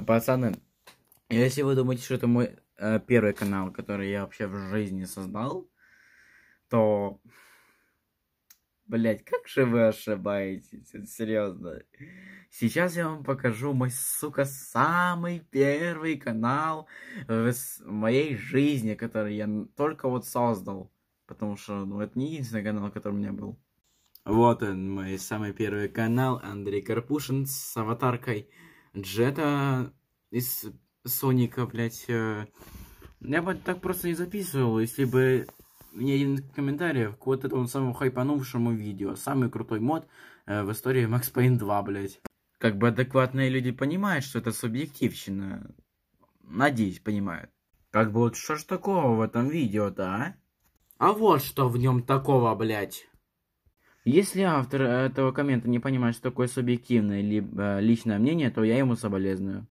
Пацаны, если вы думаете, что это мой э, первый канал, который я вообще в жизни создал, то... Блять, как же вы ошибаетесь? серьезно. Сейчас я вам покажу мой, сука, самый первый канал в моей жизни, который я только вот создал. Потому что, ну, это не единственный канал, который у меня был. Вот он, мой самый первый канал, Андрей Карпушин с аватаркой. Джета из Соника, блядь. Э, я бы так просто не записывал, если бы ни один комментарий, комментариев к вот этому самому хайпанувшему видео. Самый крутой мод э, в истории Max Payne 2, блядь. Как бы адекватные люди понимают, что это субъективщина. Надеюсь, понимают. Как бы вот что ж такого в этом видео-то, а? А вот что в нем такого, блядь. Если автор этого коммента не понимает, что такое субъективное либо э, личное мнение, то я ему соболезную.